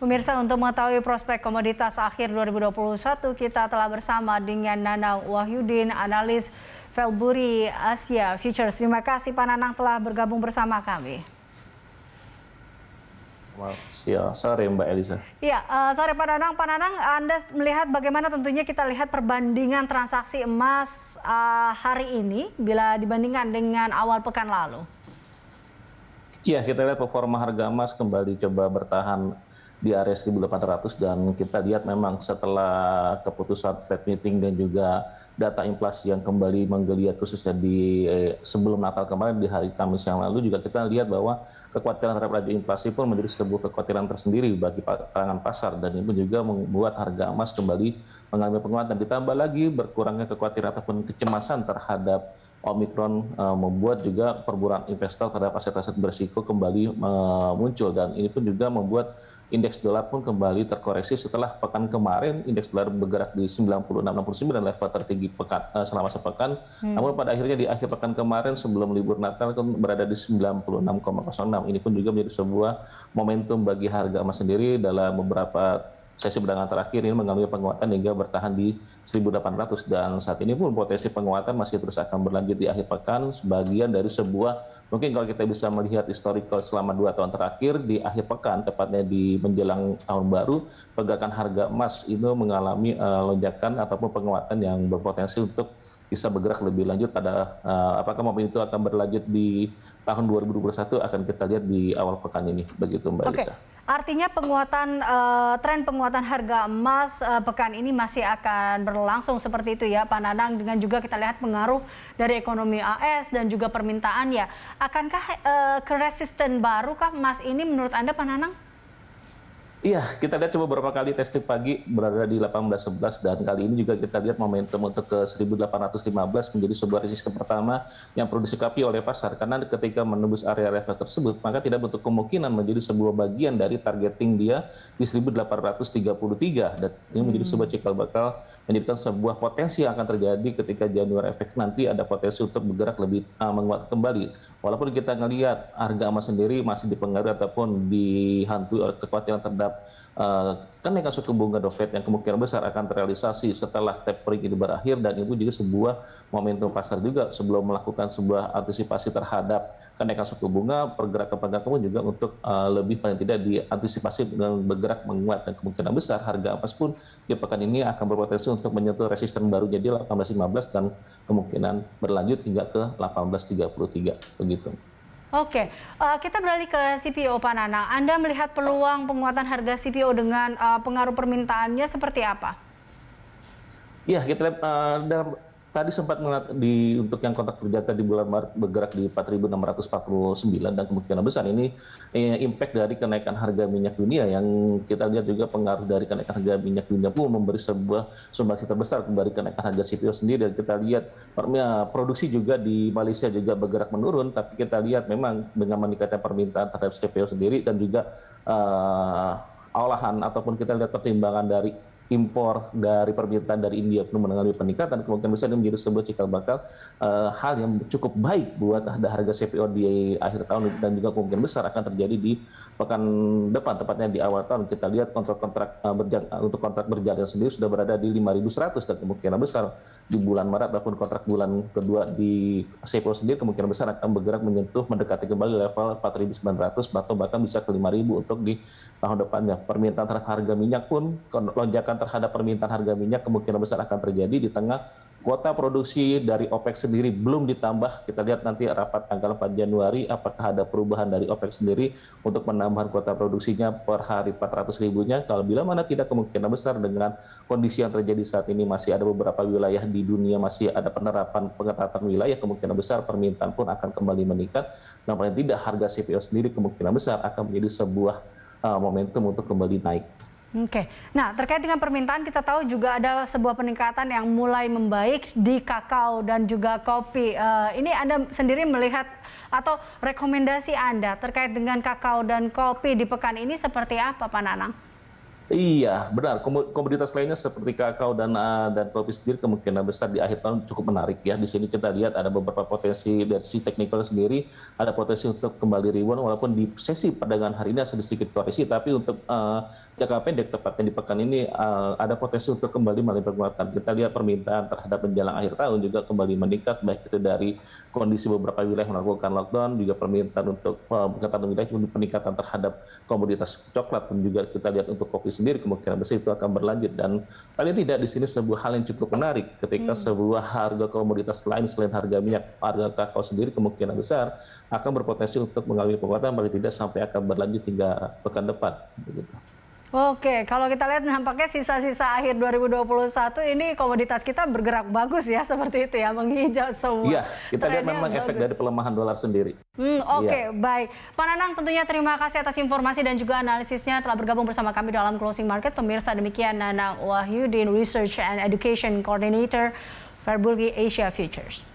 Pemirsa untuk mengetahui prospek komoditas akhir 2021 kita telah bersama dengan Nanang Wahyudin, analis Felburi Asia Futures. Terima kasih Pak Nanang telah bergabung bersama kami. Ya, sore Mbak Elisa. Ya, uh, eh, sore Pak Nanang. Pak Nanang, Anda melihat bagaimana tentunya kita lihat perbandingan transaksi emas uh, hari ini bila dibandingkan dengan awal pekan lalu? Iya, kita lihat performa harga emas kembali coba bertahan di area 1800 dan kita lihat memang setelah keputusan Fed meeting dan juga data inflasi yang kembali menggeliat khususnya di eh, sebelum Natal kemarin di hari Kamis yang lalu juga kita lihat bahwa kekhawatiran terhadap laju inflasi pun menjadi sebuah kekhawatiran tersendiri bagi kalangan pasar dan ini juga membuat harga emas kembali mengalami penguatan ditambah lagi berkurangnya kekhawatiran ataupun kecemasan terhadap Omicron uh, membuat juga perburuan investor terhadap aset-aset berisiko kembali uh, muncul dan ini pun juga membuat indeks dolar pun kembali terkoreksi setelah pekan kemarin indeks dolar bergerak di 96.69 level tertinggi pekan uh, selama sepekan hmm. namun pada akhirnya di akhir pekan kemarin sebelum libur Natal kan berada di 96,06 ini pun juga menjadi sebuah momentum bagi harga emas sendiri dalam beberapa sesi perdagangan terakhir ini mengalami penguatan hingga bertahan di 1800 dan saat ini pun potensi penguatan masih terus akan berlanjut di akhir pekan sebagian dari sebuah mungkin kalau kita bisa melihat historical selama dua tahun terakhir di akhir pekan tepatnya di menjelang tahun baru pergerakan harga emas ini mengalami uh, lonjakan ataupun penguatan yang berpotensi untuk bisa bergerak lebih lanjut pada uh, apakah momen itu akan berlanjut di tahun 2021 akan kita lihat di awal pekan ini begitu Mbak okay. Lisa. Artinya penguatan uh, tren penguatan harga emas uh, pekan ini masih akan berlangsung seperti itu ya Pak Nanang dengan juga kita lihat pengaruh dari ekonomi AS dan juga permintaan ya. Akankah uh, ke resisten barukah emas ini menurut Anda Pak Nanang? Iya, kita lihat coba beberapa kali testing pagi berada di 1811 dan kali ini juga kita lihat momentum untuk ke 1815 menjadi sebuah resisten pertama yang perlu disikapi oleh pasar karena ketika menembus area level tersebut maka tidak bentuk kemungkinan menjadi sebuah bagian dari targeting dia di 1833 dan ini menjadi hmm. sebuah cikal bakal menjadikan sebuah potensi yang akan terjadi ketika Januari efek nanti ada potensi untuk bergerak lebih uh, menguat kembali walaupun kita melihat harga emas sendiri masih dipengaruhi ataupun dihantui oleh kekhawatiran terdapat terhadap uh, eh, kenaikan suku bunga The Fed yang kemungkinan besar akan terrealisasi setelah tapering ini berakhir dan itu juga sebuah momentum pasar juga sebelum melakukan sebuah antisipasi terhadap kenaikan suku bunga pergerakan pergerakan pun juga untuk eh, lebih paling tidak diantisipasi dengan bergerak menguat dan kemungkinan besar harga emas pun di pekan ini akan berpotensi untuk menyentuh resisten baru jadi 18.15 dan kemungkinan berlanjut hingga ke 18.33 begitu. Oke, okay. uh, eh, kita beralih ke CPO Pak Nana. Anda melihat peluang penguatan harga CPO dengan uh, pengaruh permintaannya seperti apa? Ya, kita lihat uh, dalam tadi sempat di untuk yang kontak kerja tadi bulan Maret bergerak di 4.649 dan kemungkinan besar ini eh, impact dari kenaikan harga minyak dunia yang kita lihat juga pengaruh dari kenaikan harga minyak dunia pun memberi sebuah sumbangsi terbesar dari kenaikan harga CPO sendiri dan kita lihat produksi juga di Malaysia juga bergerak menurun tapi kita lihat memang dengan meningkatnya permintaan terhadap CPO sendiri dan juga eh, olahan ataupun kita lihat pertimbangan dari impor dari permintaan dari India pun mengalami peningkatan, kemungkinan besar ini menjadi sebuah cikal bakal uh, hal yang cukup baik buat harga CPO di akhir tahun dan juga kemungkinan besar akan terjadi di pekan depan, tepatnya di awal tahun. Kita lihat kontrak-kontrak uh, berjang, uh, untuk kontrak berjalan sendiri sudah berada di 5.100 dan kemungkinan besar di bulan Maret ataupun kontrak bulan kedua di CPO sendiri kemungkinan besar akan bergerak menyentuh mendekati kembali level 4.900 atau bahkan bisa ke 5.000 untuk di tahun depannya. Permintaan terhadap harga minyak pun lonjakan terhadap permintaan harga minyak kemungkinan besar akan terjadi di tengah kuota produksi dari OPEC sendiri belum ditambah. Kita lihat nanti rapat tanggal 4 Januari apakah ada perubahan dari OPEC sendiri untuk menambahkan kuota produksinya per hari 400 ribunya. Kalau bila mana tidak kemungkinan besar dengan kondisi yang terjadi saat ini masih ada beberapa wilayah di dunia masih ada penerapan pengetatan wilayah kemungkinan besar permintaan pun akan kembali meningkat. namun tidak harga CPO sendiri kemungkinan besar akan menjadi sebuah uh, momentum untuk kembali naik. Oke, nah terkait dengan permintaan kita tahu juga ada sebuah peningkatan yang mulai membaik di kakao dan juga kopi. Uh, ini Anda sendiri melihat atau rekomendasi Anda terkait dengan kakao dan kopi di pekan ini seperti apa Pak Nanang? Iya, benar. Komoditas lainnya seperti kakao dan uh, dan kopi sendiri kemungkinan besar di akhir tahun cukup menarik ya. Di sini kita lihat ada beberapa potensi dari si teknikal sendiri, ada potensi untuk kembali rebound walaupun di sesi perdagangan hari ini ada sedikit koreksi, tapi untuk uh, jangka pendek tepatnya di pekan ini uh, ada potensi untuk kembali melalui penguatan. Kita lihat permintaan terhadap menjelang akhir tahun juga kembali meningkat, baik itu dari kondisi beberapa wilayah melakukan lockdown, juga permintaan untuk uh, peningkatan wilayah, peningkatan terhadap komoditas coklat dan juga kita lihat untuk kopi sendiri kemungkinan besar itu akan berlanjut dan paling tidak di sini sebuah hal yang cukup menarik ketika hmm. sebuah harga komoditas lain selain harga minyak harga kakao sendiri kemungkinan besar akan berpotensi untuk mengalami penguatan paling tidak sampai akan berlanjut hingga pekan depan begitu. Oke, kalau kita lihat nampaknya sisa-sisa akhir 2021 ini komoditas kita bergerak bagus ya seperti itu ya, menghijau semua. Iya, kita lihat memang bagus. efek dari pelemahan dolar sendiri. Hmm, iya. Oke, okay, ya. baik. Pak Nanang tentunya terima kasih atas informasi dan juga analisisnya telah bergabung bersama kami dalam Closing Market. Pemirsa demikian Nanang Wahyudin, Research and Education Coordinator Fairburgi Asia Futures.